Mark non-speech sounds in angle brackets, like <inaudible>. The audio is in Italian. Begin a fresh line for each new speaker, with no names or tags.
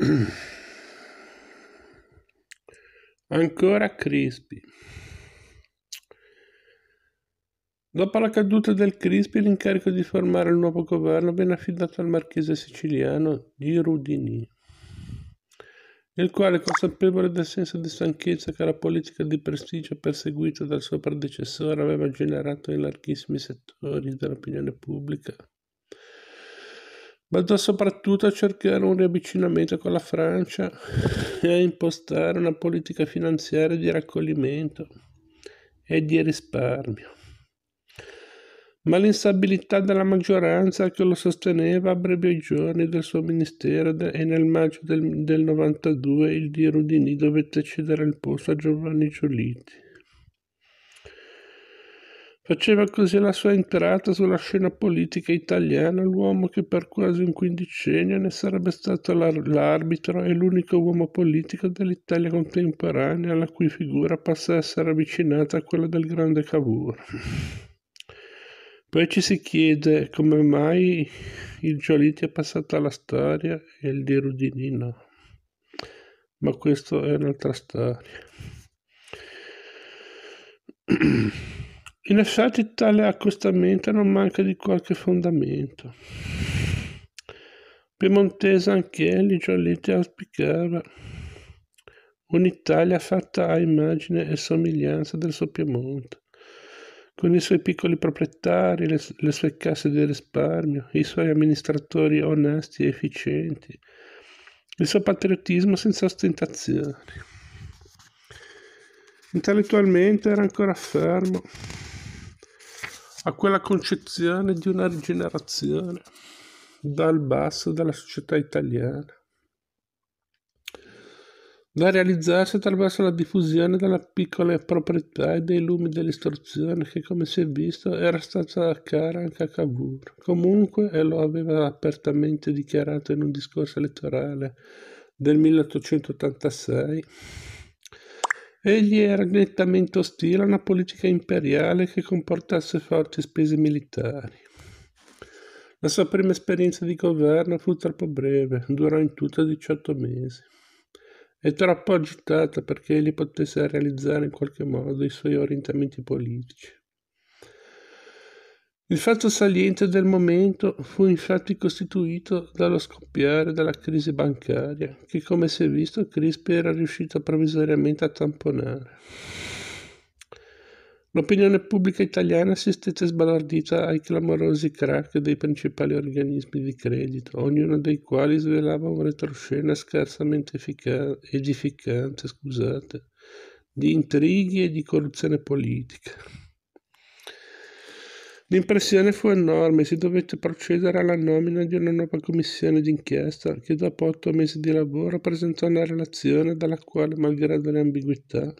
<clears throat> Ancora Crispi. Dopo la caduta del Crispi, l'incarico di formare il nuovo governo venne affidato al marchese siciliano di Rudini, il quale, consapevole del senso di stanchezza che la politica di prestigio perseguita dal suo predecessore aveva generato in larghissimi settori dell'opinione pubblica, Badò soprattutto a cercare un riavvicinamento con la Francia e a impostare una politica finanziaria di raccoglimento e di risparmio. Ma l'instabilità della maggioranza che lo sosteneva abbreviò i giorni del suo ministero e nel maggio del, del 92 il di Rudini dovette cedere il posto a Giovanni Giolitti Faceva così la sua entrata sulla scena politica italiana l'uomo che per quasi un quindicennio ne sarebbe stato l'arbitro e l'unico uomo politico dell'Italia contemporanea la cui figura passa a essere avvicinata a quella del grande Cavour. Poi ci si chiede come mai il Giolitti è passato alla storia e il di Rudini no. Ma questa è un'altra storia. <clears throat> In effetti tale accostamento non manca di qualche fondamento. Piemontese anch'egli Giolitti auspicava un'Italia fatta a immagine e somiglianza del suo Piemonte, con i suoi piccoli proprietari, le, le sue casse di risparmio, i suoi amministratori onesti e efficienti, il suo patriottismo senza ostentazioni. Intellettualmente era ancora fermo a quella concezione di una rigenerazione dal basso della società italiana, da realizzarsi attraverso la diffusione della piccola proprietà e dei lumi dell'istruzione che, come si è visto, era stata cara anche a Cavour. Comunque, e lo aveva apertamente dichiarato in un discorso elettorale del 1886, Egli era nettamente ostile a una politica imperiale che comportasse forti spese militari. La sua prima esperienza di governo fu troppo breve, durò in tutto 18 mesi, e troppo agitata perché egli potesse realizzare in qualche modo i suoi orientamenti politici. Il fatto saliente del momento fu infatti costituito dallo scoppiare della crisi bancaria, che come si è visto Crispi era riuscito provvisoriamente a tamponare. L'opinione pubblica italiana si stette sbalordita ai clamorosi crack dei principali organismi di credito, ognuno dei quali svelava un retroscena scarsamente effica- edificante scusate, di intrighi e di corruzione politica. L'impressione fu enorme, si dovette procedere alla nomina di una nuova commissione d'inchiesta che dopo otto mesi di lavoro presentò una relazione dalla quale, malgrado le ambiguità,